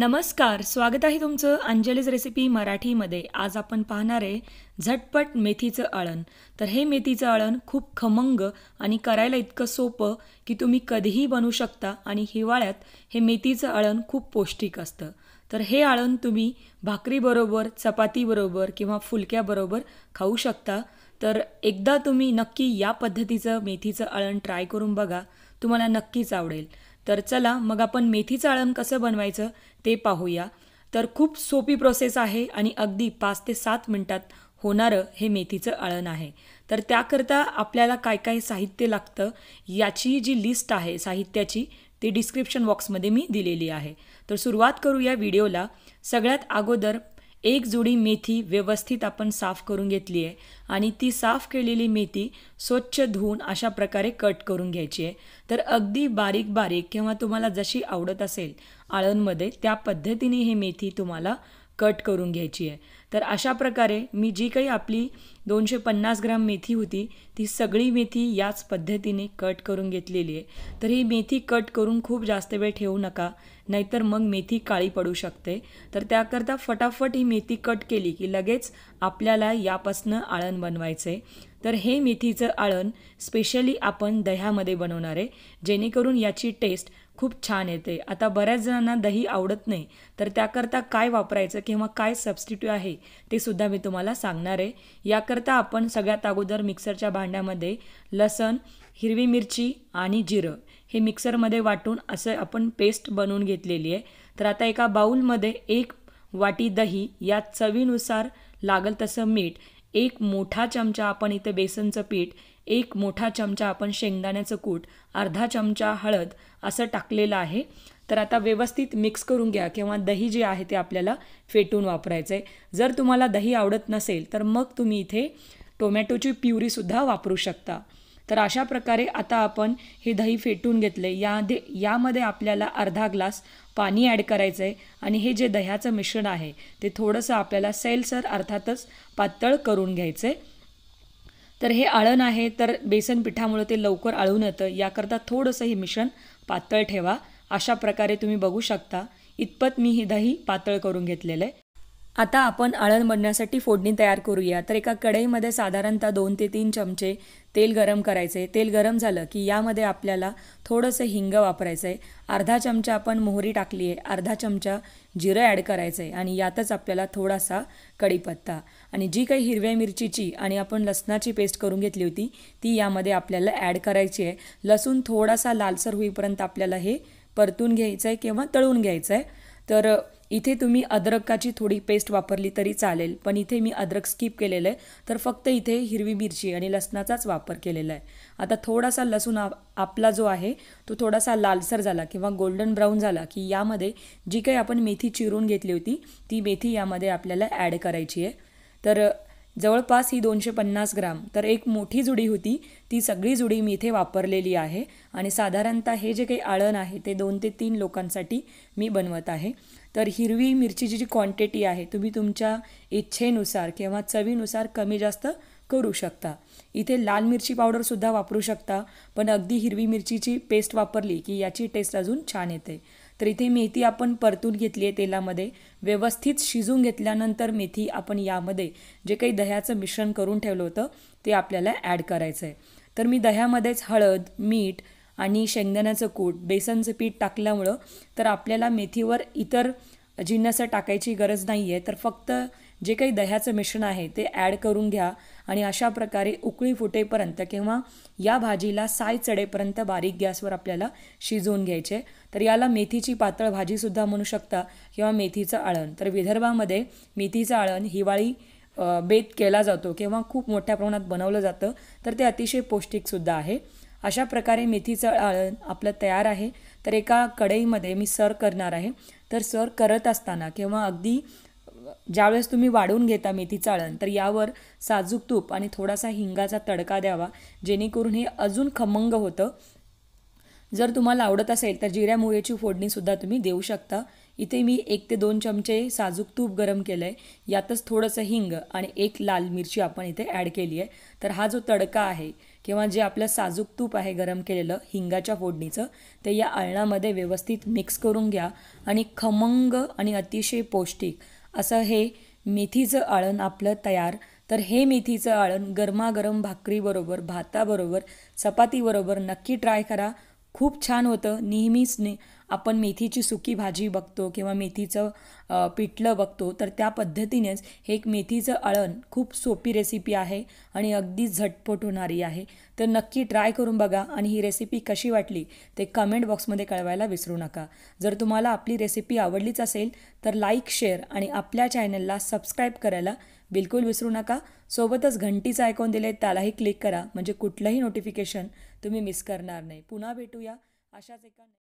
नमस्कार स्वागत आहे तुमचं अंजलीज रेसिपी मराठीमध्ये आज आपण पाहणार आहे झटपट मेथीचं अळण तर हे मेथीचं अळण खूप खमंग आणि करायला इतकं सोपं की तुम्ही कधीही बनवू शकता आणि हिवाळ्यात हे मेथीचं अळण खूप पौष्टिक असतं तर हे अळण तुम्ही भाकरीबरोबर चपातीबरोबर किंवा फुलक्याबरोबर खाऊ शकता तर एकदा तुम्ही नक्की या पद्धतीचं मेथीचं अळण ट्राय करून बघा तुम्हाला नक्कीच आवडेल तर चला मग आपण मेथीचं आळण कसं बनवायचं ते पाहूया तर खूप सोपी प्रोसेस आहे आणि अगदी पाच ते सात मिनटात होणारं हे मेथीचं आळण आहे तर त्याकरता आपल्याला काय काय साहित्य लागतं याची जी लिस्ट आहे साहित्याची ती डिस्क्रिप्शन बॉक्समध्ये मी दिलेली आहे तर सुरुवात करूया व्हिडिओला सगळ्यात अगोदर एक जोडी मेथी व्यवस्थित आपण साफ करून घेतली आहे आणि ती साफ केलेली मेथी स्वच्छ धुवून अशा प्रकारे कट करून घ्यायची आहे तर अगदी बारीक बारीक किंवा तुम्हाला जशी आवडत असेल आळणमध्ये त्या पद्धतीने हे मेथी तुम्हाला कट करून घ्यायची आहे तर अशा प्रकारे मी जी काही आपली दोनशे पन्नास ग्राम मेथी होती ती सगळी मेथी याच पद्धतीने कट करून घेतलेली आहे तर ही मेथी कट करून खूप जास्त वेळ ठेवू नका नाहीतर मग मेथी काळी पडू शकते तर त्याकरता फटाफट ही मेथी कट केली की लगेच आपल्याला यापासनं आळण बनवायचं आहे तर हे मेथीचं आळण स्पेशली आपण दह्यामध्ये बनवणार आहे जेणेकरून याची टेस्ट खूप छान येते आता बऱ्याच जणांना दही आवडत नाही तर त्याकरता काय वापरायचं किंवा काय सबस्टिट्यू आहे ते सुद्धा मी तुम्हाला सांगणार आहे याकरता आपण सगळ्यात अगोदर मिक्सरच्या भांड्यामध्ये लसण हिरवी मिरची आणि जिरं हे मिक्सरमध्ये वाटून असं आपण पेस्ट बनवून घेतलेली आहे तर आता एका बाऊलमध्ये एक वाटी दही या चवीनुसार लागल तसं मीठ एक मोठा चमचा आपण इथे बेसनचं पीठ एक मोठा चमचा आपण शेंगदाण्याचं कूट अर्धा चमचा हळद असं टाकलेलं आहे तर आता व्यवस्थित मिक्स करून घ्या किंवा दही जे आहे ते आपल्याला फेटून वापरायचं आहे जर तुम्हाला दही आवडत नसेल तर मग तुम्ही इथे टोमॅटोची प्युरीसुद्धा वापरू शकता तर अशा प्रकारे आता आपण हे दही फेटून घेतले यामध्ये यामध्ये आपल्याला अर्धा ग्लास पाणी ॲड करायचं आहे आणि हे जे दह्याचं मिश्रण आहे ते थोडंसं आपल्याला सैलसर अर्थातच पातळ करून घ्यायचं आहे तर हे आळण आहे तर बेसन पिठामुळे ते लवकर आळून येतं याकरता थोडंसं हे मिश्रण पातळ ठेवा अशा प्रकारे तुम्ही बघू शकता इतपत मी हे दही पातळ करून घेतलेलं आहे आता आपण आळण बनण्यासाठी फोडणी तयार करूया तर एका कढईमध्ये साधारणतः दोन ते तीन चमचे तेल गरम करायचे तेल गरम झालं की यामध्ये आपल्याला थोडंसं हिंग वापरायचं आहे अर्धा चमचा आपण मोहरी टाकली आहे अर्धा चमचा जिरं ॲड करायचं आहे आणि यातच आपल्याला थोडासा कढीपत्ता आणि जी काही हिरव्या मिरचीची आणि आपण लसणाची पेस्ट करून घेतली होती ती यामध्ये आपल्याला ॲड करायची आहे लसूण थोडासा लालसर होईपर्यंत आपल्याला हे परतून घ्यायचं आहे किंवा तळून घ्यायचं आहे तर इथे तुम्ही अद्रकाची थोडी पेस्ट वापरली तरी चालेल पण इथे मी अद्रक स्किप केलेलं आहे तर फक्त इथे हिरवी मिरची आणि लसणाचाच वापर केलेला आहे आता थोडासा लसूण आपला जो आहे तो थोडासा लालसर झाला किंवा गोल्डन ब्राऊन झाला की यामध्ये जी काही आपण मेथी चिरून घेतली होती ती मेथी यामध्ये आपल्याला ॲड करायची आहे तर जवळपास ही दोनशे पन्नास ग्राम तर एक मोठी जुडी होती ती सगळी जुडी मी इथे वापरलेली आहे आणि साधारणतः हे जे काही आळण आहे ते दोन ते तीन लोकांसाठी मी बनवत आहे तर हिरवी मिरचीची जी क्वांटिटी आहे तुम्ही तुमच्या इच्छेनुसार किंवा चवीनुसार कमी जास्त करू शकता इथे लाल मिरची पावडरसुद्धा वापरू शकता पण अगदी हिरवी मिरचीची पेस्ट वापरली की याची टेस्ट अजून छान येते तर इथे मेथी आपण परतून घेतली आहे तेलामध्ये व्यवस्थित शिजून घेतल्यानंतर मेथी आपण यामध्ये जे काही दह्याचं मिश्रण करून ठेवलं होतं ते आपल्याला ॲड करायचं आहे तर मी दह्यामध्येच हळद मीठ आणि शेंगदाण्याचं कूट बेसनचं पीठ टाकल्यामुळं तर आपल्याला मेथीवर इतर जिन्नस टाकायची गरज नाही आहे तर फक्त जे काही दह्याचं मिश्रण आहे ते ॲड करून घ्या आणि अशा प्रकारे उकळी फुटेपर्यंत किंवा या भाजीला साय चढेपर्यंत बारीक गॅसवर आपल्याला शिजवून घ्यायचे तर याला मेथीची पातळ भाजीसुद्धा म्हणू शकता किंवा मेथीचं आळण तर विदर्भामध्ये मेथीचं आळण हिवाळी बेत केला जातो किंवा खूप मोठ्या प्रमाणात बनवलं जातं तर ते अतिशय पौष्टिकसुद्धा आहे अशा प्रकारे मेथीचं आळण आपलं तयार आहे तर एका कढईमध्ये मी सर्व करणार आहे तर सर्व करत असताना किंवा अगदी ज्यावेळेस तुम्ही वाढवून घेता मेथी चाळण तर यावर साजूक तूप आणि थोडासा हिंगाचा तडका द्यावा जेणेकरून हे अजून खमंग होतं जर तुम्हाला आवडत असेल तर जिऱ्या मुहेची फोडणीसुद्धा तुम्ही देऊ शकता इथे मी एक ते दोन चमचे साजूक तूप गरम केलं आहे यातच थोडंसं हिंग आणि एक लाल मिरची आपण इथे ॲड केली आहे तर हा जो तडका आहे किंवा जे आपलं साजूक तूप आहे गरम केलेलं हिंगाच्या फोडणीचं ते या अळणामध्ये व्यवस्थित मिक्स करून घ्या आणि खमंग आणि अतिशय पौष्टिक असं हे मेथीचं आळण आपलं तयार तर हे मेथीचं आळण गरमागरम भाकरीबरोबर भाताबरोबर चपातीबरोबर नक्की ट्राय करा खूप छान होतं नेहमीच ने आपण मेथीची सुकी भाजी बघतो किंवा मेथीचं पिठलं बघतो तर त्या पद्धतीनेच हे एक मेथीचं अळण खूप सोपी रेसिपी आहे आणि अगदी झटपट होणारी आहे तर नक्की ट्राय करून बघा आणि ही रेसिपी कशी वाटली ते कमेंट बॉक्समध्ये कळवायला विसरू नका जर तुम्हाला आपली रेसिपी आवडलीच असेल तर लाईक शेअर आणि आपल्या चॅनलला सबस्क्राईब करायला बिलकुल विसरू नका सोबतच घंटीचं आयकॉन दिले त्यालाही क्लिक करा म्हणजे कुठलंही नोटिफिकेशन तुम्ही मिस करणार नाही पुन्हा भेटूया अशाच एका